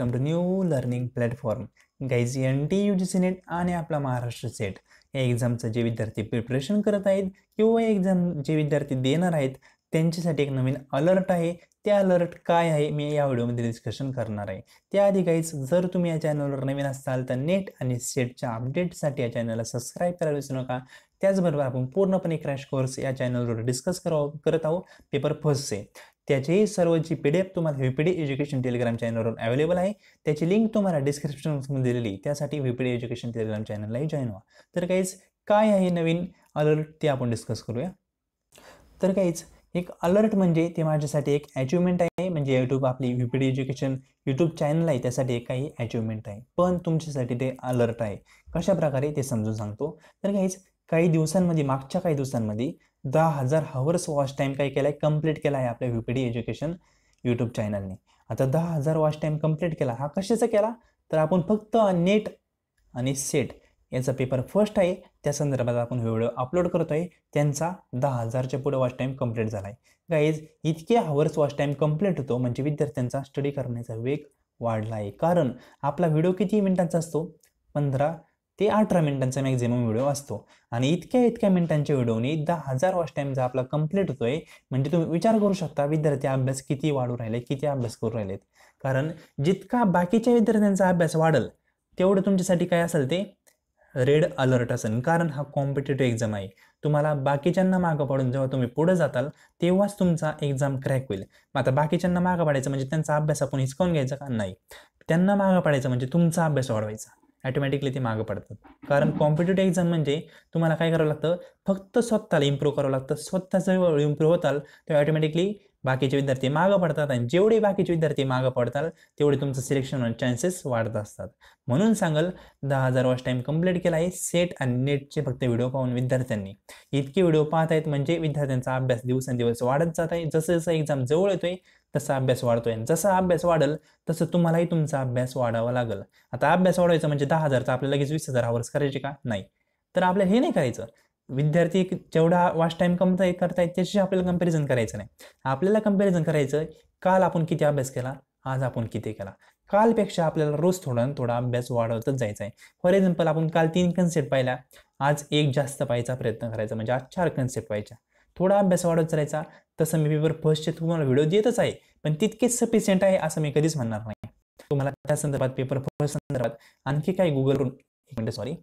welcome to new learning platform guys N T U G C NET आणि आपला Maharashtra set या एक्झामचं जे विद्यार्थी प्रिपरेशन करत आहेत किंवा एक्झाम जे विद्यार्थी देणार आहेत त्यांच्यासाठी एक नवीन अलर्ट आहे त्या अलर्ट काय आहे मी या व्हिडिओमध्ये डिस्कशन करणार आहे त्याआधी गाईज जर तुम्ही या चॅनलवर नवीन असाल तर नेट आणि सेटच्या अपडेटसाठी या चॅनलला सबस्क्राईब करायला विसरू नका त्याचबरोबर आपण पूर्णपणे क्रॅश कोर्स या चॅनलवर डिस्कस करावं करत आहोत पेपर फर्स्टचे त्याचेही सर्व जी पी डी एफ तुम्हाला V P D education Telegram चॅनलवर अवेलेबल आहे त्याची लिंक तुम्हाला डिस्क्रिप्शनमध्ये दिलेली त्यासाठी V P D education Telegram चॅनललाही जॉईन व्हा तर काहीच काय आहे नवीन अलर्ट ते आपण डिस्कस करूया तर काहीच एक अलर्ट म्हणजे ते माझ्यासाठी एक अचिव्हमेंट आहे म्हणजे यूट्यूब आपली V P D education YouTube channel आहे त्यासाठी एक काही अचिव्हमेंट आहे पण तुमच्यासाठी ते अलर्ट आहे कशाप्रकारे ते समजून सांगतो तर काहीच काही दिवसांमध्ये मागच्या काही दिवसांमध्ये दहा हजार हावर्स वॉच टाईम काय केला आहे कम्प्लीट केला आहे आपल्या व्हीपीडी एज्युकेशन यूट्यूब चॅनलने आता दहा हजार वॉच टाईम कंप्लीट केला हा कशाचा केला तर आपण फक्त नेट आणि सेट याचा पेपर फर्स्ट आहे त्या संदर्भात आपण व्हिडिओ अपलोड करतो आहे त्यांचा दहा हजारच्या पुढे वॉच टाईम कंप्लीट झाला आहे गाईज इतके हावर्स वॉच टाईम कंप्लीट होतो म्हणजे विद्यार्थ्यांचा स्टडी करण्याचा वेग वाढला आहे कारण आपला व्हिडिओ किती मिनिटांचा असतो पंधरा ते अठरा मिनिटांचा मॅक्झिमम व्हिडिओ असतो आणि इतक्या इतक्या मिनिटांच्या व्हिडिओने दहा हजार वॉच टाईमचा आपला कंप्लीट होतोय म्हणजे तुम्ही विचार करू शकता विद्यार्थी अभ्यास किती वाढू राहिले किती अभ्यास करू राहिलेत कारण जितका बाकीच्या विद्यार्थ्यांचा अभ्यास वाढेल तेवढं तुमच्यासाठी काय असेल ते रेड अलर्ट असेल कारण हा कॉम्पिटेटिव्ह एक्झाम आहे तुम्हाला बाकीच्यांना मागं पडून जेव्हा तुम्ही पुढे जाताल तेव्हाच तुमचा एक्झाम क्रॅक होईल मग आता बाकीच्यांना मागं पाडायचं म्हणजे त्यांचा अभ्यास आपण हिचकावून घ्यायचा का नाही त्यांना मागं पाडायचं म्हणजे तुमचा अभ्यास वाढवायचा ऑटोमॅटिकली ते मागं पडतात कारण कॉम्पिटेटिव्ह एक्झाम म्हणजे तुम्हाला काय करावं लागतं फक्त स्वतःला इम्प्रूव्ह करावं लागतं स्वतःच इम्प्रूव्ह होताल तर ऑटोमॅटिकली बाकीचे विद्यार्थी मागं पडतात आणि जेवढे बाकीचे विद्यार्थी मागं पडतात तेवढे तुमचं सिलेक्शन होणार चान्सेस वाढत असतात म्हणून सांगल दहा हजार वर्ष टाईम कंप्लीट केला आहे सेट आणि नेटचे फक्त व्हिडिओ पाहून विद्यार्थ्यांनी इतके व्हिडिओ पाहत आहेत म्हणजे विद्यार्थ्यांचा अभ्यास दिवसेंदिवस वाढत जात आहे जसं जसं एक्झाम जवळ येतोय तसा अभ्यास वाढतोय जसा अभ्यास वाढेल तसं तुम्हालाही तुमचा अभ्यास वाढावा लागेल आता अभ्यास वाढवायचा म्हणजे दहा हजारचा आपल्याला लगेच वीस हजार आवर्स करायचे का नाही तर आपल्याला हे नाही करायचं विद्यार्थी जेवढा वास्ट टाईम कमता करताय त्याच्याशी आपल्याला कम्पॅरिझन करायचं नाही आपल्याला कम्पॅरिझन करायचं काल आपण किती अभ्यास केला आज आपण किती केला कालपेक्षा आपल्याला रोज थोडा थोडा अभ्यास वाढवतच जायचा आहे फॉर एक्झाम्पल आपण काल तीन कन्सेप्ट पाहिला आज एक जास्त पाहायचा प्रयत्न करायचा म्हणजे आज चार कन्सेप्ट पाहायच्या थोडा अभ्यास वाढत चालायचा तसं मी पेपर फर्स्टचे तुम्हाला व्हिडिओ देतच आहे पण तितकेच सफिशियंट आहे असं मी कधीच म्हणणार नाही तुम्हाला त्या संदर्भात पेपर फर्स्ट संदर्भात आणखी काय गुगलवरून एक मिनटं सॉरी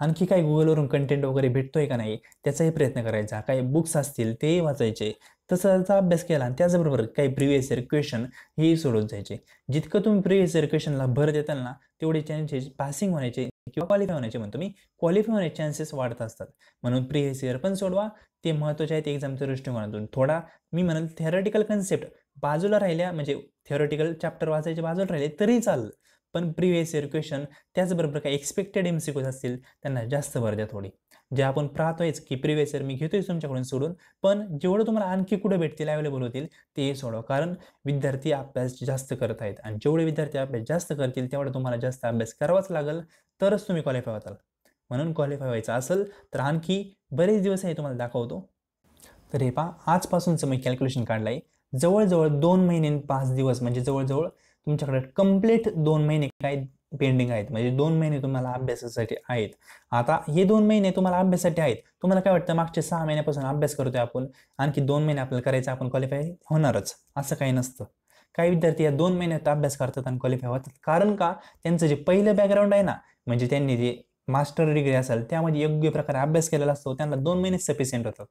आणखी काय गुगलवरून कंटेंट वगैरे भेटतोय का नाही त्याचाही प्रयत्न करायचा काही बुक्स असतील तेही वाचायचे तसाचा अभ्यास केला आणि त्याचबरोबर काही प्रिव्हियस इयर क्वेश्चन हेही सोडून जायचे जितकं तुम्ही प्रिव्हियस इयर क्वेश्चनला भर देताल ना तेवढे चॅन्सेस पासिंग होण्याचे किंवा क्वालिफाय होण्याचे म्हणतो मी क्वालिफाय होण्याचे चान्सेस वाढत असतात म्हणून प्रिव्हियस इयर पण सोडवा ते महत्त्वाचे आहेत एक्झामच्या दृष्टिकोनातून थोडा मी म्हणाल थेरॉटिकल कन्सेप्ट बाजूला राहिल्या म्हणजे थेरॉटिकल चॅप्टर वाचायचे बाजूला राहिले तरी चाललं पण प्रिव्हियस इयर क्वेश्चन त्याचबरोबर काही एक्सपेक्टेड एमसीक्यूज असतील त्यांना जास्त भर द्या थोडी जे आपण पाहतोयच की प्रिवेसर इयर मी घेतोय तुमच्याकडून सोडून पण जेवढं तुम्हाला आणखी कुठं भेटतील अवेलेबल होतील ते सोडवा कारण विद्यार्थी अभ्यास जास्त करत आहेत आणि जेवढे विद्यार्थी अभ्यास जास्त करतील तेवढं तुम्हाला जास्त अभ्यास करावाच लागेल तरच तुम्ही क्वालिफाय होताल म्हणून क्वालिफाय व्हायचं असेल तर आणखी बरेच दिवस हे तुम्हाला दाखवतो तर हे पहा आजपासूनचं मी कॅल्क्युलेशन काढलं आहे जवळजवळ दोन महिने पाच दिवस म्हणजे जवळजवळ तुमच्याकडे कम्प्लीट दोन महिने काय पेंडिंग आहेत म्हणजे दोन महिने तुम्हाला अभ्यासासाठी आहेत आता हे दोन महिने तुम्हाला अभ्यासासाठी आहेत तुम्हाला काय वाटतं मागच्या सहा महिन्यापासून अभ्यास करतोय आपण आणखी दोन महिने आपल्याला करायचं आपण क्वालिफाय होणारच असं काही नसतं काही विद्यार्थी या दोन महिन्यात अभ्यास करतात आणि क्वालिफाय होतात कारण का त्यांचं जे पहिलं बॅकग्राऊंड आहे ना म्हणजे त्यांनी जे मास्टर डिग्री असेल त्यामध्ये योग्य प्रकारे अभ्यास केलेला असतो त्यांना दोन महिने सफिशियंट होतात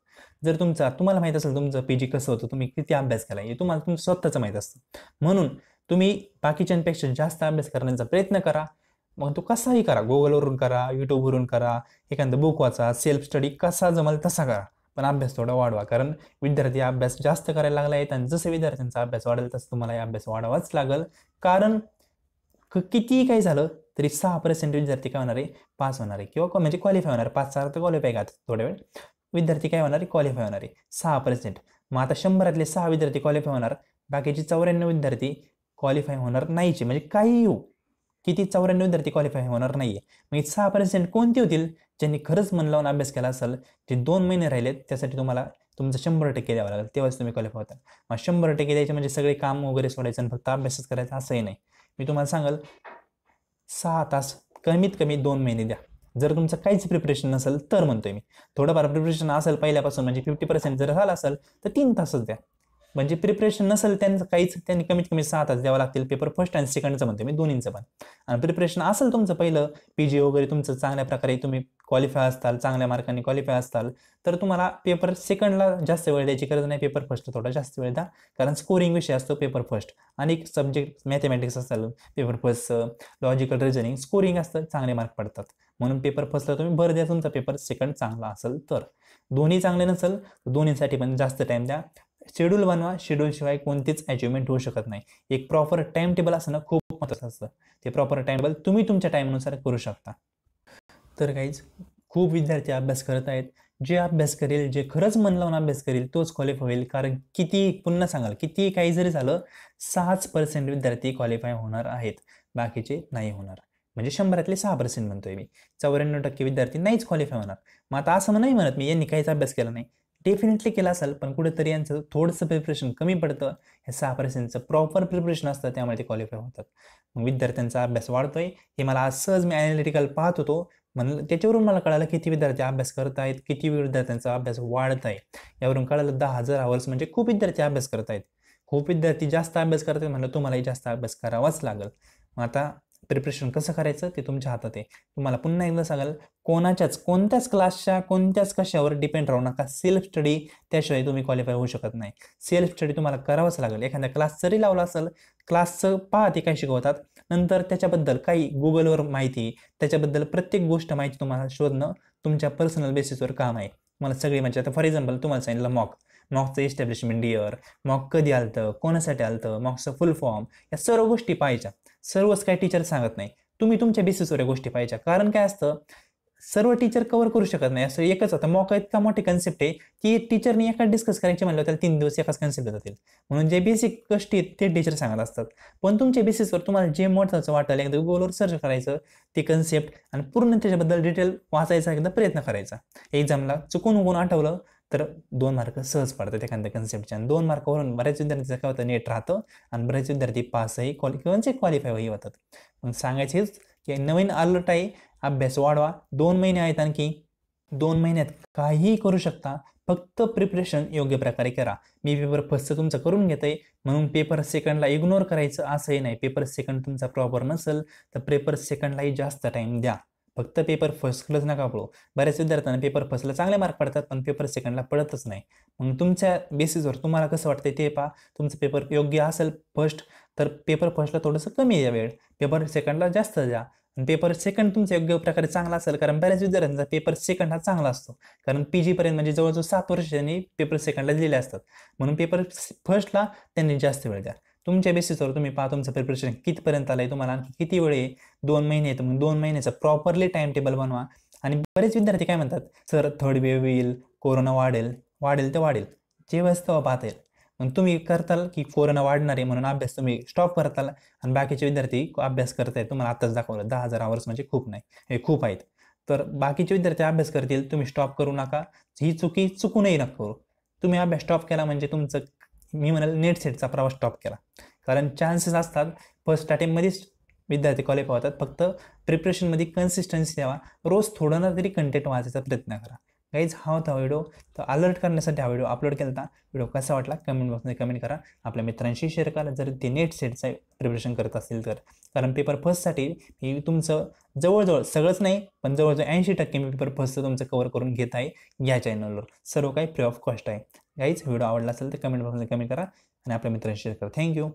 जर तुमचा तुम्हाला माहीत असेल तुमचं पीजी कसं होतं तुम्ही किती अभ्यास केला हे तुम्हाला तुमचं स्वतःचं माहीत असतं म्हणून तुम्ही बाकीच्यांपेक्षा जास्त अभ्यास करण्याचा प्रयत्न करा मग तू कसाही करा गुगलवरून करा यूट्यूबवरून करा एखादं बुक वाचा सेल्फ स्टडी कसा जमाल तसा करा पण अभ्यास थोडा वाढवा कारण विद्यार्थी अभ्यास जास्त करायला लागला आहेत आणि जसं विद्यार्थ्यांचा अभ्यास वाढेल तसं तुम्हाला अभ्यास वाढवाच लागेल कारण कितीही काही झालं तरी सहा पर्सेंट विद्यार्थी काय होणार आहे पास होणार आहे किंवा म्हणजे क्वालिफाय होणार पाच सहा तर क्वालिफाय का थोड्या वेळ विद्यार्थी काय होणार आहे क्वालिफाय होणार आहे सहा पर्सेंट मग आता शंभरातले सहा विद्यार्थी क्वालिफाय होणार बाकीचे चौऱ्याण्णव विद्यार्थी क्वालिफाय होणार नाहीचे म्हणजे काही हो किती चौऱ्याण्णव विद्यार्थी क्वालिफाय होणार नाही आहे म्हणजे सहा पर्सेंट कोणते होतील ज्यांनी खरंच मन लावून अभ्यास केला असेल ते दोन महिने राहिलेत त्यासाठी तुम्हाला तुमचं शंभर टक्के द्यावं लागेल तेव्हाच तुम्ही क्वालिफाय होता मग शंभर टक्के द्यायचे म्हणजे सगळे काम वगैरे सोडायचं आणि फक्त अभ्यासच करायचा असंही नाही मी तुम्हाला सांगाल सहा तास कमीत कमी दोन महिने द्या जर तुमचं काहीच प्रिपरेशन नसेल तर म्हणतोय मी थोडंफार प्रिपरेशन असेल पहिल्यापासून म्हणजे फिफ्टी पर्सेंट जर झालं असेल तर तीन तासच द्या म्हणजे प्रिपरेशन नसेल त्यांचं काहीच त्यांनी कमीत कमी सहा तास द्यावं लागतील पेपर फर्स्ट आणि सेकंडचं म्हणतो मी दोन्हींचं पण आणि प्रिपरेशन असेल तुमचं पहिलं पी जी वगैरे तुमचं चांगल्या प्रकारे तुम्ही क्वालिफाय असताल चांगल्या मार्कांनी क्वालिफाय असताल तर तुम्हाला पेपर सेकंडला जास्त वेळ द्यायची गरज नाही पेपर फर्स्ट थोडा जास्त वेळ द्या कारण स्कोरिंग विषय असतो पेपर फर्स्ट आणि एक सब्जेक्ट मॅथमॅटिक्स असतात paper first logical reasoning scoring असतं चांगले मार्क पडतात म्हणून पेपर फर्स्टला तुम्ही भर द्या तुमचा पेपर सेकंड चांगला असेल तर दोन्ही चांगले नसेल तर दोन्हीसाठी पण जास्त टाईम द्या शेड्यूल बनवा शिवाय कोणतीच अचिव्हमेंट होऊ शकत नाही एक प्रॉपर टाइम टेबल असणं खूप महत्त्वाचं असतं ते प्रॉपर टाइम टेबल तुम्ही तुमच्या टाईमनुसार करू शकता तर काहीच खूप विद्यार्थी अभ्यास करत आहेत जे अभ्यास करेल जे खरंच मन लावून अभ्यास करेल तोच क्वालिफाय होईल कारण किती पुन्हा सांगाल किती काही जरी झालं सहाच पर्सेंट विद्यार्थी क्वालिफाय होणार आहेत बाकीचे नाही होणार म्हणजे शंभरातले सहा पर्सेंट म्हणतोय मी चौऱ्याण्णव टक्के विद्यार्थी नाहीच क्वालिफाय होणार मग आता असं नाही म्हणत मी यांनी काहीच अभ्यास केला नाही डेफिनेटली केलं असाल पण कुठेतरी यांचं थोडंसं प्रिपरेशन कमी पडतं हे सहा पर्सेंटचं प्रॉपर प्रिपरेशन असतं त्यामुळे ते क्वालिफाय होतात मग विद्यार्थ्यांचा अभ्यास वाढतोय हे मला आज सहज मी अॅनालिटिकल पाहत होतो म्हणलं त्याच्यावरून मला कळालं किती विद्यार्थी अभ्यास करत आहेत किती विद्यार्थ्यांचा अभ्यास वाढत आहे यावरून कळालं दहा हजार आवर्स म्हणजे खूप विद्यार्थी अभ्यास करत आहेत खूप विद्यार्थी जास्त अभ्यास करत आहेत म्हणलं तुम्हालाही जास्त अभ्यास करावाच लागेल मग आता प्रिपरेशन कसं करायचं ते तुमच्या हातात आहे तुम्हाला पुन्हा एकदा सांगाल कोणाच्याच कोणत्याच क्लासच्या कोणत्याच कशावर डिपेंड राहू नका सेल्फ स्टडी त्याशिवाय तुम्ही क्वालिफाय होऊ शकत नाही सेल्फ स्टडी तुम्हाला करावंच लागेल एखाद्या क्लास जरी लावला असेल क्लासचं पहा ते काय शिकवतात नंतर त्याच्याबद्दल काही गुगलवर माहिती त्याच्याबद्दल प्रत्येक गोष्ट माहिती तुम्हाला शोधणं तुमच्या पर्सनल बेसिसवर काम आहे मला सगळी म्हणजे आता फॉर एक्झाम्पल तुम्हाला सांगितलं मॉक मॉकचं इस्टॅब्लिशमेंट इयर मॉक कधी आलतं कोणासाठी आलतं मॉकचं फुल फॉर्म या सर्व गोष्टी पाहायच्या सर्वच काही टीचर सांगत नाही तुम्ही तुमच्या बेसिसवर या गोष्टी पाहायच्या कारण काय असतं सर्व टीचर कव्हर करू शकत नाही असं एकच होतं मॉक इतका मोठी कन्सेप्ट आहे की टीचरनी एका डिस्कस करायचे म्हणलं त्याला तीन दिवस एकाच कन्सेप्ट जातील म्हणून जे बेसिक गोष्टी आहेत ते टीचर सांगत असतात पण तुमच्या बेसिसवर तुम्हाला जे महत्वाचं वाटेल एकदा गुगलवर सर्च करायचं ते कन्सेप्ट आणि पूर्ण त्याच्याबद्दल डिटेल वाचायचा एकदा प्रयत्न करायचा एक्झामला चुकून उगून आठवलं तर दोन मार्क सहज पडतात एखाद्या कन्सेप्टच्या आणि दोन मार्कवरून बऱ्याच विद्यार्थ्यांचं काय होतं नेट राहतं आणि बऱ्याच विद्यार्थी पासही क्वालि म्हणजे क्वालिफायही होतात पण सांगायचेच की नवीन अलर्ट आहे अभ्यास वाढवा दोन महिने आहेत आणखी दोन महिन्यात काहीही करू शकता फक्त प्रिपरेशन योग्य प्रकारे करा मी पेपर फर्स्ट तुमचं करून घेत आहे म्हणून पेपर सेकंडला इग्नोर करायचं असंही नाही पेपर सेकंड तुमचा प्रॉपर नसेल तर पेपर सेकंडलाही जास्त टाईम द्या फक्त पेपर फर्स्ट क्लास नका पळू बऱ्याच विद्यार्थ्यांना पेपर फर्स्टला चांगले मार्क पडतात पण पेपर सेकंडला पडतच नाही मग तुमच्या बेसिसवर तुम्हाला कसं वाटतं ते पहा तुमचं पेपर योग्य असेल फर्स्ट तर पेपर फर्स्टला थोडंसं कमी या वेळ पेपर सेकंडला जास्त द्या आणि पेपर सेकंड तुमचा योग्य प्रकारे चांगला असेल कारण बऱ्याच विद्यार्थ्यांचा पेपर सेकंड हा चांगला असतो कारण पी जीपर्यंत म्हणजे जवळजवळ सात वर्ष त्यांनी पेपर सेकंडला दिलेले असतात म्हणून पेपर फर्स्टला त्यांनी जास्त वेळ द्या तुमच्या बेसिसवर तुम्ही पहा तुमचं प्रिपरेशन कितीपर्यंत आलं आहे तुम्हाला आणखी किती वेळ आहे दोन महिने आहेत मग दोन महिन्याचं प्रॉपरली टाइम टेबल बनवा आणि बरेच विद्यार्थी काय म्हणतात सर थर्ड वेव्ह येईल कोरोना वाढेल वाढेल ते वाढेल जे वास्तव पाहता येईल मग तुम्ही करताल की कोरोना वाढणार आहे म्हणून अभ्यास तुम्ही स्टॉप करताल आणि बाकीचे विद्यार्थी अभ्यास करतायत तुम्हाला आताच दाखवलं दहा हजार आवर्स म्हणजे खूप नाही हे खूप आहेत तर बाकीचे विद्यार्थी अभ्यास करतील तुम्ही स्टॉप करू नका ही चुकी चुकूनही नका करू तुम्ही अभ्यास स्टॉप केला म्हणजे तुमचं मी म्हणाल नेट सेटचा प्रवास स्टॉप केला कारण चान्सेस असतात फर्स्ट स्टार्टिंगमध्येच विद्यार्थी कॉलेज पावतात फक्त प्रिपरेशनमध्ये कन्सिस्टन्सी द्यावा रोज थोडं ना तरी कंटेंट वाचायचा प्रयत्न करा काहीच हा होता व्हिडिओ तर अलर्ट करण्यासाठी हा व्हिडिओ अपलोड केला होता व्हिडिओ कसा वाटला कमेंट बॉक्समध्ये कमेंट करा आपल्या मित्रांशी शेअर करा जर ते नेट सेटचं प्रिपरेशन करत असेल तर कारण पेपर फर्स्टसाठी मी तुमचं जवळजवळ सगळंच नाही पण जवळजवळ ऐंशी टक्के मी पेपर फर्स्टचं तुमचं कवर करून घेत आहे या चॅनलवर सर्व काही फ्री ऑफ कॉस्ट आहे गाईच व्हिडिओ आवडला असेल तर कमेंट बॉक्समध्ये कमेंट करा आणि आपल्या मित्रांशी शेअर करा थँक्यू